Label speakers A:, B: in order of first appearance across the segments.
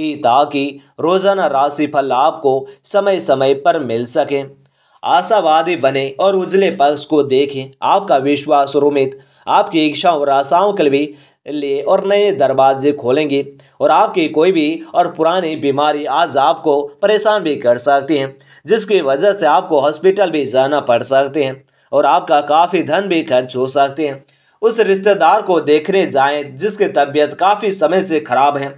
A: कि ताकि रोज़ाना राशिफल आपको समय समय पर मिल सके आशावादी बने और उजले पक्ष को देखें आपका विश्वास रोमित आपकी इच्छाओं और आशाओं के लिए लिए और नए दरवाजे खोलेंगे और आपकी कोई भी और पुरानी बीमारी आज आपको परेशान भी कर सकती हैं जिसकी वजह से आपको हॉस्पिटल भी जाना पड़ सकते हैं और आपका काफ़ी धन भी खर्च हो सकते हैं उस रिश्तेदार को देखने जाएं जिसकी तबीयत काफ़ी समय से खराब है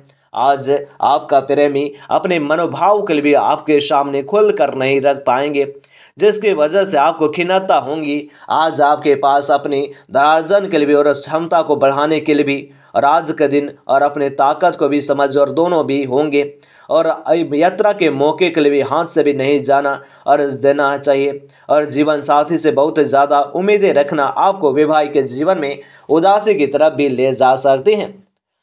A: आज आपका प्रेमी अपने मनोभाव के लिए आपके सामने खुल कर नहीं रख पाएंगे जिसकी वजह से आपको खिन्नता होंगी आज आपके पास अपनी दराजन के लिए और क्षमता को बढ़ाने के लिए भी और आज के दिन और अपने ताकत को भी समझ और दोनों भी होंगे और यात्रा के मौके के लिए भी हाथ से भी नहीं जाना और देना चाहिए और जीवन साथी से बहुत ज़्यादा उम्मीदें रखना आपको विवाह के जीवन में उदासी की तरफ भी ले जा सकती हैं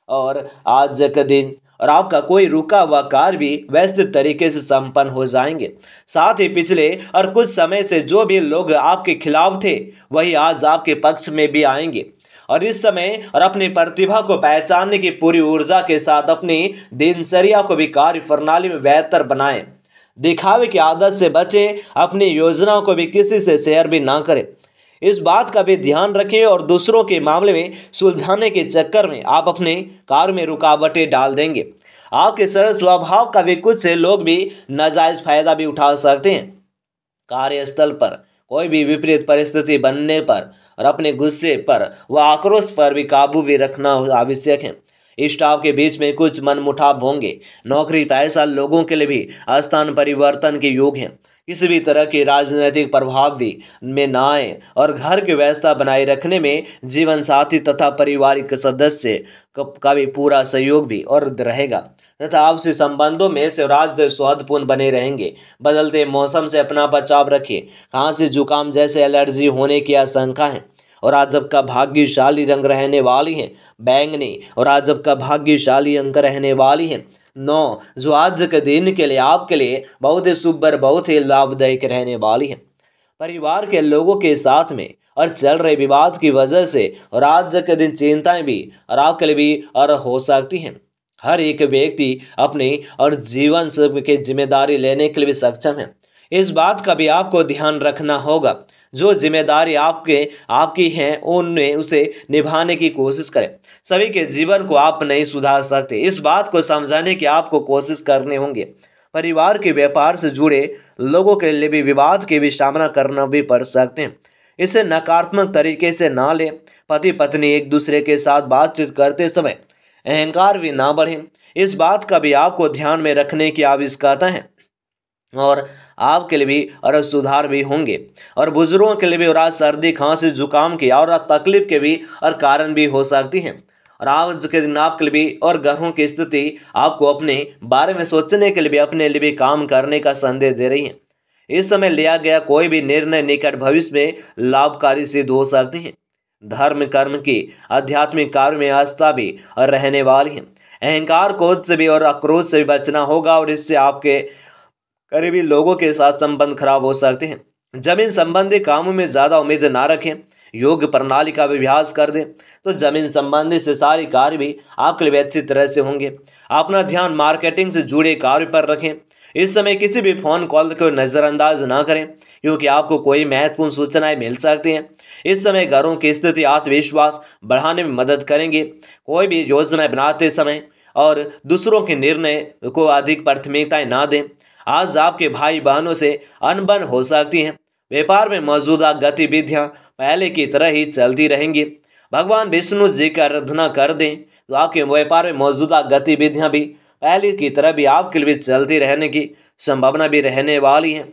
A: और आज का दिन और आपका कोई रुका हुआ कार्य भी व्यस्त तरीके से संपन्न हो जाएंगे साथ ही पिछले और कुछ समय से जो भी लोग आपके खिलाफ थे वही आज आपके पक्ष में भी आएंगे और इस समय और अपनी प्रतिभा को पहचानने की पूरी ऊर्जा के साथ अपनी दिनचर्या को भी कार्य प्रणाली में बेहतर बनाएं दिखावे की आदत से बचें अपनी योजनाओं को भी किसी से शेयर भी ना करें इस बात का भी ध्यान रखें और दूसरों के मामले में सुलझाने के चक्कर में आप अपने कार्य में रुकावटें डाल देंगे आपके सरल स्वभाव का भी कुछ से लोग भी नाजायज फायदा भी उठा सकते हैं कार्यस्थल पर कोई भी विपरीत परिस्थिति बनने पर और अपने गुस्से पर व आक्रोश पर भी काबू भी रखना आवश्यक है स्टाफ के बीच में कुछ मनमुठाव होंगे नौकरी पैसा लोगों के लिए भी स्थान परिवर्तन के योग हैं किसी भी तरह के राजनीतिक प्रभाव भी में ना आए और घर की व्यवस्था बनाए रखने में जीवन साथी तथा पारिवारिक सदस्य का भी पूरा सहयोग भी और रहेगा तथा आपसी संबंधों में राज्य स्वादपूर्ण बने रहेंगे बदलते मौसम से अपना बचाव रखें से जुकाम जैसे एलर्जी होने की आशंका है और आज का भाग्यशाली रंग रहने वाली है बैंगनी और आज का भाग्यशाली अंक रहने वाली है नौ जो आज के दिन के लिए आपके लिए बहुत ही शुभ और बहुत ही लाभदायक रहने वाली है परिवार के लोगों के साथ में और चल रहे विवाद की वजह से और आज के दिन चिंताएं भी और आपके लिए भी और हो सकती हैं हर एक व्यक्ति अपने और जीवन की जिम्मेदारी लेने के लिए भी सक्षम है इस बात का भी आपको ध्यान रखना होगा जो जिम्मेदारी आपके आपकी हैं उनमें उसे निभाने की कोशिश करें सभी के जीवन को आप नहीं सुधार सकते इस बात को समझाने की आपको कोशिश करने होंगे परिवार के व्यापार से जुड़े लोगों के लिए भी विवाद के भी सामना करना भी पड़ सकते हैं इसे नकारात्मक तरीके से ना लें पति पत्नी एक दूसरे के साथ बातचीत करते समय अहंकार भी ना बढ़ें इस बात का भी आपको ध्यान में रखने की आवश्यकता है और आपके लिए भी और सुधार भी होंगे और बुजुर्गों के लिए भी और आज सर्दी खांसी जुकाम की और तकलीफ के भी और कारण भी हो सकती हैं और आज के दिन आपके लिए भी और ग्रहों की स्थिति आपको अपने बारे में सोचने के लिए भी अपने लिए भी काम करने का संदेश दे रही है इस समय लिया गया कोई भी निर्णय निकट भविष्य में लाभकारी सिद्ध हो सकती हैं धर्म कर्म की आध्यात्मिक कार्य में आस्था भी और रहने वाली है अहंकार क्रोध से भी और अक्रोध से भी बचना होगा और इससे आपके करीबी लोगों के साथ संबंध खराब हो सकते हैं जमीन संबंधी कामों में ज़्यादा उम्मीद ना रखें योग्य प्रणाली का अभ्यास कर दें तो जमीन संबंधी से सारे कार्य भी आपके लिए अच्छी तरह से होंगे अपना ध्यान मार्केटिंग से जुड़े कार्य पर रखें इस समय किसी भी फ़ोन कॉल को नज़रअंदाज ना करें क्योंकि आपको कोई महत्वपूर्ण सूचनाएं मिल सकती हैं इस समय घरों की स्थिति आत्मविश्वास बढ़ाने में मदद करेंगे कोई भी योजनाएं बनाते समय और दूसरों के निर्णय को अधिक प्राथमिकताएं ना दें आज आपके भाई बहनों से अनबन हो सकती हैं व्यापार में मौजूदा गतिविधियाँ पहले की तरह ही चलती रहेंगी भगवान विष्णु जी की आराधना कर दें तो आपके व्यापार में मौजूदा गतिविधियाँ भी पहले की तरह भी आपके लिए चलती रहने की संभावना भी रहने वाली है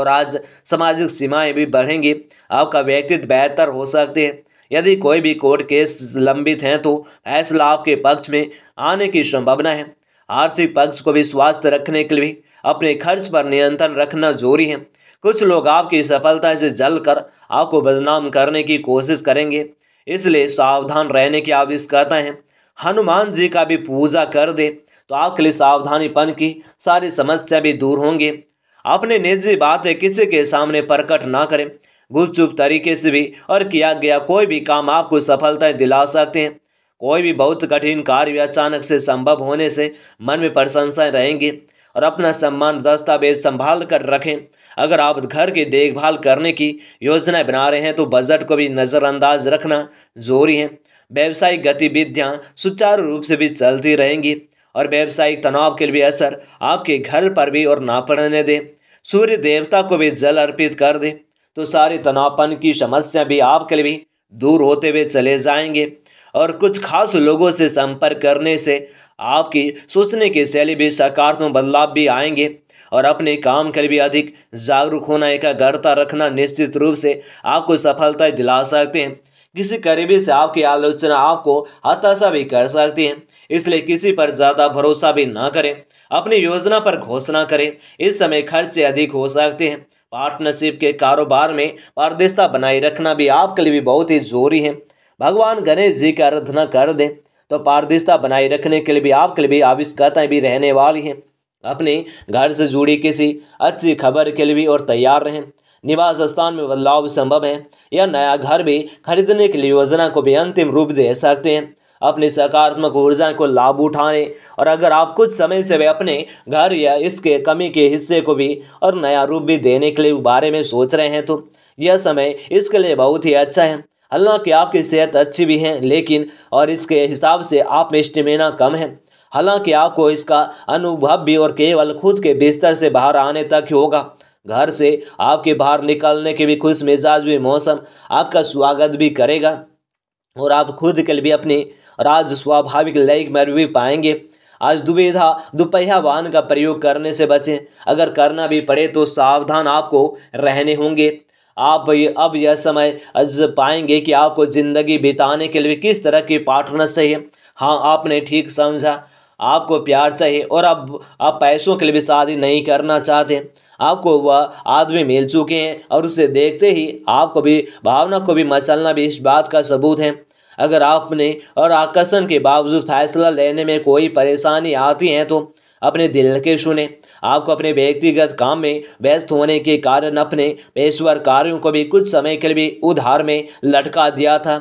A: और आज सामाजिक सीमाएं भी बढ़ेंगी आपका व्यक्तित्व बेहतर हो सकते हैं यदि कोई भी कोर्ट केस लंबित हैं तो फैसला आपके पक्ष में आने की संभावना है आर्थिक पक्ष को भी स्वास्थ्य रखने के लिए अपने खर्च पर नियंत्रण रखना जरूरी है कुछ लोग आपकी सफलता से जल कर आपको बदनाम करने की कोशिश करेंगे इसलिए सावधान रहने की आवश्यकता है हनुमान जी का भी पूजा कर दे तो आपके लिए सावधानीपन की सारी समस्या भी दूर होंगी अपने निजी बातें किसी के सामने प्रकट ना करें गुपचुप तरीके से भी और किया गया कोई भी काम आपको सफलताएं दिला सकते हैं कोई भी बहुत कठिन कार्य अचानक से संभव होने से मन में प्रशंसाएं रहेंगी और अपना सम्मान दस्तावेज संभाल कर रखें अगर आप घर की देखभाल करने की योजनाएं बना रहे हैं तो बजट को भी नज़रअंदाज रखना जरूरी है व्यावसायिक गतिविधियाँ सुचारू रूप से भी चलती रहेंगी और व्यावसायिक तनाव के भी असर आपके घर पर भी और ना पड़ने दें सूर्य देवता को भी जल अर्पित कर दें तो सारी तनावपन की समस्या भी आपके लिए भी दूर होते हुए चले जाएंगे और कुछ खास लोगों से संपर्क करने से आपकी सोचने के शैली भी सकारात्मक तो बदलाव भी आएंगे और अपने काम के लिए अधिक जागरूक होना एकाग्रता रखना निश्चित रूप से आपको सफलता दिला सकते हैं किसी करीबी से आपकी आलोचना आपको हताशा भी कर सकती है इसलिए किसी पर ज़्यादा भरोसा भी ना करें अपनी योजना पर घोषणा करें इस समय खर्चे अधिक हो सकते हैं पार्टनरशिप के कारोबार में पारदर्शिता बनाए रखना भी आपके लिए भी बहुत ही जरूरी है भगवान गणेश जी की आराधना कर दें तो पारदर्शिता बनाए रखने के लिए भी आपके लिए भी आविष्कारताएँ भी रहने वाली हैं अपने घर से जुड़ी किसी अच्छी खबर के लिए भी और तैयार रहें निवास स्थान में बदलाव संभव है या नया घर भी खरीदने के लिए योजना को भी अंतिम रूप दे सकते हैं अपनी सकारात्मक ऊर्जा को लाभ उठाने और अगर आप कुछ समय से भी अपने घर या इसके कमी के हिस्से को भी और नया रूप भी देने के लिए बारे में सोच रहे हैं तो यह समय इसके लिए बहुत ही अच्छा है हालांकि आपकी सेहत अच्छी भी है लेकिन और इसके हिसाब से आप में स्टेमिना कम है हालांकि आपको इसका अनुभव भी और केवल खुद के बिस्तर से बाहर आने तक ही होगा घर से आपके बाहर निकलने के भी खुश मिजाज भी मौसम आपका स्वागत भी करेगा और आप खुद के लिए भी अपने राज स्वाभाविक लय में भी पाएंगे आज दुविधा दुपहिया वाहन का प्रयोग करने से बचें अगर करना भी पड़े तो सावधान आपको रहने होंगे आप अब यह समय पाएंगे कि आपको ज़िंदगी बिताने के लिए किस तरह की पार्टनर चाहिए हाँ आपने ठीक समझा आपको प्यार चाहिए और अब आप पैसों के लिए भी शादी नहीं करना चाहते आपको वह आदमी मिल चुके हैं और उसे देखते ही आपको भी भावना को भी मचलना भी इस बात का सबूत है अगर आपने और आकर्षण के बावजूद फैसला लेने में कोई परेशानी आती है तो अपने दिल के सुने आपको अपने व्यक्तिगत काम में व्यस्त होने के कारण अपने पेशवर कार्यों को भी कुछ समय के लिए उधार में लटका दिया था